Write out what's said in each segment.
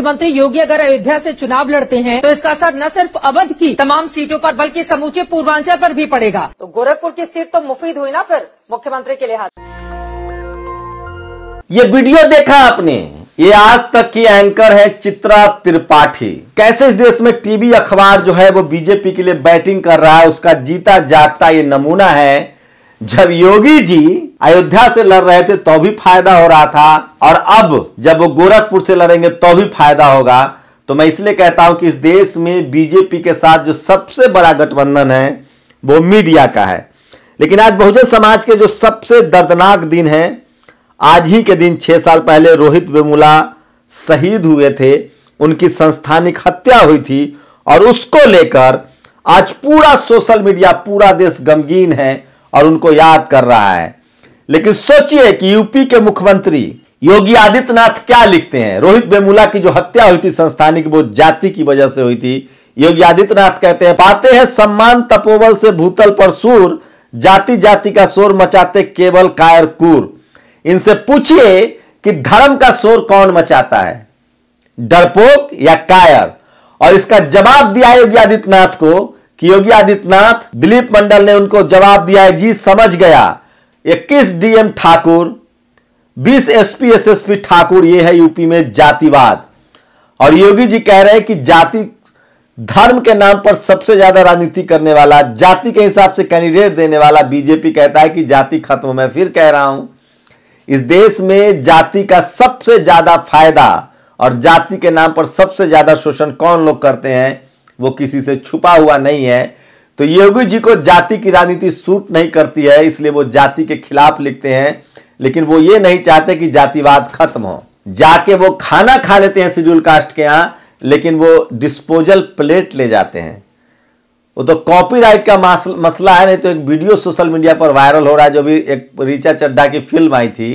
मुख्यमंत्री योगी अगर अयोध्या से चुनाव लड़ते हैं तो इसका असर न सिर्फ अवध की तमाम सीटों पर बल्कि समूचे पूर्वांचल पर भी पड़ेगा तो गोरखपुर की सीट तो मुफीद हुई ना फिर मुख्यमंत्री के लिहाज ये वीडियो देखा आपने ये आज तक की एंकर है चित्रा त्रिपाठी कैसे इस देश में टीवी अखबार जो है वो बीजेपी के लिए बैटिंग कर रहा है उसका जीता जागता ये नमूना है जब योगी जी अयोध्या से लड़ रहे थे तो भी फायदा हो रहा था और अब जब वो गोरखपुर से लड़ेंगे तो भी फायदा होगा तो मैं इसलिए कहता हूं कि इस देश में बीजेपी के साथ जो सबसे बड़ा गठबंधन है वो मीडिया का है लेकिन आज बहुजन समाज के जो सबसे दर्दनाक दिन है आज ही के दिन छह साल पहले रोहित बेमूला शहीद हुए थे उनकी संस्थानिक हत्या हुई थी और उसको लेकर आज पूरा सोशल मीडिया पूरा देश गमगीन है और उनको याद कर रहा है लेकिन सोचिए कि यूपी के मुख्यमंत्री योगी आदित्यनाथ क्या लिखते हैं रोहित बेमूला की जो हत्या हुई थी संस्थानिक वो जाति की वजह से हुई थी योगी आदित्यनाथ कहते हैं पाते हैं सम्मान तपोवल से भूतल पर सूर जाति जाति का शोर मचाते केवल कायर कूर इनसे पूछिए कि धर्म का शोर कौन मचाता है डरपोक या कायर और इसका जवाब दिया योगी आदित्यनाथ को कि योगी आदित्यनाथ दिलीप मंडल ने उनको जवाब दिया है जी समझ गया इक्कीस डीएम ठाकुर बीस एसपी एसएसपी ठाकुर ये है यूपी में जातिवाद और योगी जी कह रहे हैं कि जाति धर्म के नाम पर सबसे ज्यादा राजनीति करने वाला जाति के हिसाब से कैंडिडेट देने वाला बीजेपी कहता है कि जाति खत्म मैं फिर कह रहा हूं इस देश में जाति का सबसे ज्यादा फायदा और जाति के नाम पर सबसे ज्यादा शोषण कौन लोग करते हैं वो किसी से छुपा हुआ नहीं है तो योगी जी को जाति की राजनीति सूट नहीं करती है इसलिए वो जाति के खिलाफ लिखते हैं लेकिन वो ये नहीं चाहते कि जातिवाद खत्म हो जाके वो खाना खा लेते हैं शेड्यूल कास्ट के यहाँ लेकिन वो डिस्पोजल प्लेट ले जाते हैं वो तो कॉपीराइट का मसला है नहीं तो एक वीडियो सोशल मीडिया पर वायरल हो रहा है जो भी एक रिचा चड्ढा की फिल्म आई थी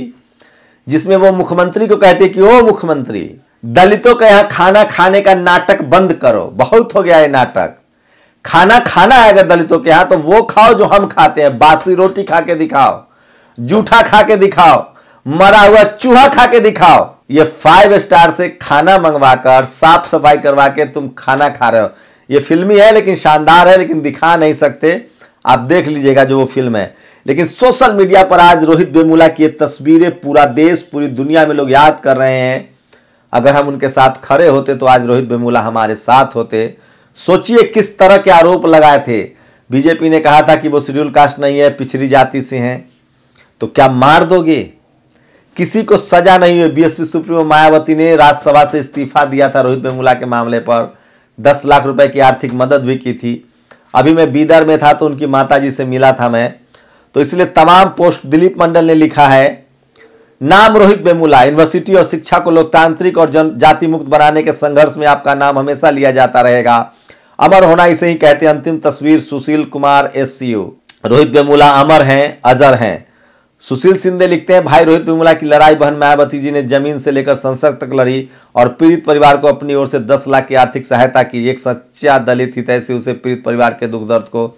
जिसमें वो मुख्यमंत्री को कहते कि ओ मुख्यमंत्री दलितों का यहां खाना खाने का नाटक बंद करो बहुत हो गया ये नाटक खाना खाना है अगर दलितों के यहां तो वो खाओ जो हम खाते हैं बासी रोटी खा के दिखाओ जूठा खा के दिखाओ मरा हुआ चूहा खा के दिखाओ ये फाइव स्टार से खाना मंगवाकर साफ सफाई करवा के तुम खाना खा रहे हो ये फिल्मी है लेकिन शानदार है लेकिन दिखा नहीं सकते आप देख लीजिएगा जो वो फिल्म है लेकिन सोशल मीडिया पर आज रोहित बेमूला की ये तस्वीरें पूरा देश पूरी दुनिया में लोग याद कर रहे हैं अगर हम उनके साथ खड़े होते तो आज रोहित बेमूला हमारे साथ होते सोचिए किस तरह के आरोप लगाए थे बीजेपी ने कहा था कि वो शेड्यूल कास्ट नहीं है पिछड़ी जाति से हैं तो क्या मार दोगे किसी को सजा नहीं हुई बीएसपी सुप्रीमो मायावती ने राज्यसभा से इस्तीफा दिया था रोहित बेमूला के मामले पर दस लाख रुपए की आर्थिक मदद भी की थी अभी मैं बीदर में था तो उनकी माताजी से मिला था मैं तो इसलिए तमाम पोस्ट दिलीप मंडल ने लिखा है नाम रोहित बेमूला यूनिवर्सिटी और शिक्षा को लोकतांत्रिक और जन जाति मुक्त बनाने के संघर्ष में आपका नाम हमेशा लिया जाता रहेगा अमर होना इसे ही कहते हैं अंतिम तस्वीर सुशील कुमार एस रोहित बेमूला अमर हैं अजर हैं सुशील सिंधे लिखते हैं भाई रोहित बेमूला की लड़ाई बहन मायावती जी ने जमीन से लेकर संसद तक लड़ी और पीड़ित परिवार को अपनी ओर से दस लाख की आर्थिक सहायता की एक सच्चा दलित ही तैसे तो उसे पीड़ित परिवार के दुख दर्द को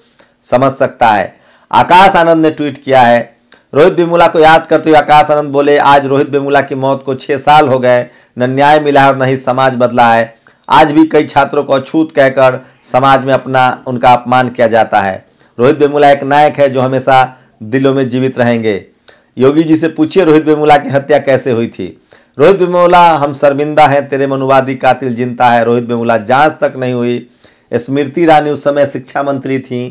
समझ सकता है आकाश आनंद ने ट्वीट किया है रोहित बिमुला को याद करते हुए आकाश आनंद बोले आज रोहित बेमूला की मौत को छः साल हो गए न न्याय मिला है और न ही समाज बदला है आज भी कई छात्रों को अछूत कहकर समाज में अपना उनका अपमान किया जाता है रोहित बेमूला एक नायक है जो हमेशा दिलों में जीवित रहेंगे योगी जी से पूछिए रोहित बेमूला की हत्या कैसे हुई थी रोहित बेमूला हम शर्मिंदा हैं तेरे मनुवादी कातिल जिनता है रोहित बेमूला जांच तक नहीं हुई स्मृति ईरानी उस समय शिक्षा मंत्री थीं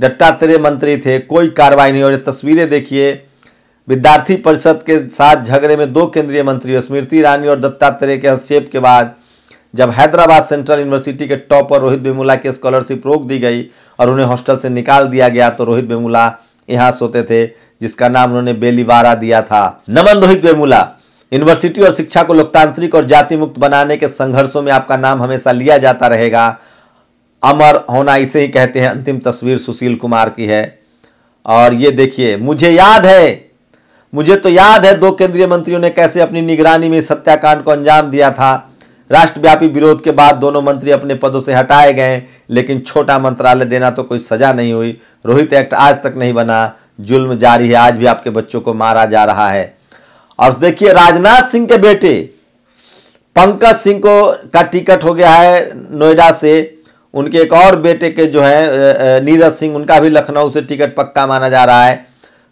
दत्तात्रेय मंत्री थे कोई कार्रवाई नहीं और तस्वीरें देखिए विद्यार्थी परिषद के साथ झगड़े में दो केंद्रीय मंत्री स्मृति ईरानी और दत्तात्रेय के हस्तक्षेप के बाद जब हैदराबाद सेंट्रल यूनिवर्सिटी के टॉपर रोहित बेमूला की स्कॉलरशिप रोक दी गई और उन्हें हॉस्टल से निकाल दिया गया तो रोहित बेमूला यहाँ सोते थे जिसका नाम उन्होंने बेलीवारा दिया था नमन रोहित बेमूला यूनिवर्सिटी और शिक्षा को लोकतांत्रिक और जाति मुक्त बनाने के संघर्षों में आपका नाम हमेशा लिया जाता रहेगा अमर होना इसे ही कहते हैं अंतिम तस्वीर सुशील कुमार की है और ये देखिए मुझे याद है मुझे तो याद है दो केंद्रीय मंत्रियों ने कैसे अपनी निगरानी में सत्याकांड को अंजाम दिया था राष्ट्रव्यापी विरोध के बाद दोनों मंत्री अपने पदों से हटाए गए लेकिन छोटा मंत्रालय देना तो कोई सजा नहीं हुई रोहित एक्ट आज तक नहीं बना जुल्म जारी है आज भी आपके बच्चों को मारा जा रहा है और देखिए राजनाथ सिंह के बेटे पंकज सिंह को का टिकट हो गया है नोएडा से उनके एक और बेटे के जो है नीरज सिंह उनका भी लखनऊ से टिकट पक्का माना जा रहा है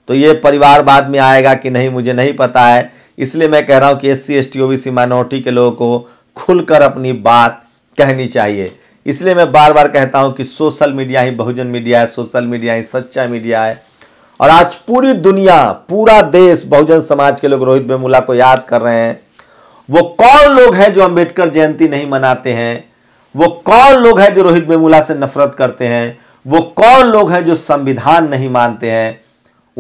तो ये परिवार बाद में आएगा कि नहीं मुझे नहीं पता है इसलिए मैं कह रहा हूँ कि S C S T O B C minority के लोगों को खुलकर अपनी बात कहनी चाहिए इसलिए मैं बार बार कहता हूँ कि सोशल मीडिया ही बहुजन मीडिया है सोशल मीडिया ही सच्चा मीडिया है और आज पूरी दुनिया पूरा देश बहुजन समाज के लोग रोहित बेमूला को याद कर रहे हैं वो कौन लोग हैं जो अम्बेडकर जयंती नहीं मनाते हैं वो कौन लोग हैं जो रोहित बेमूला से नफरत करते हैं वो कौन लोग हैं जो संविधान नहीं मानते हैं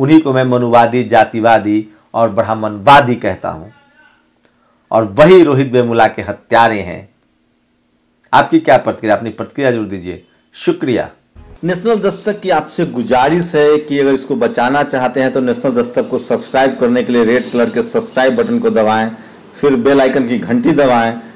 उन्हीं को मैं मनुवादी जातिवादी और ब्राह्मणवादी कहता हूं और वही रोहित बेमूला के हत्यारे हैं आपकी क्या प्रतिक्रिया अपनी प्रतिक्रिया जरूर दीजिए शुक्रिया नेशनल दस्तक की आपसे गुजारिश है कि अगर इसको बचाना चाहते हैं तो नेशनल दस्तक को सब्सक्राइब करने के लिए रेड कलर के सब्सक्राइब बटन को दबाएं फिर बेल आइकन की घंटी दबाएं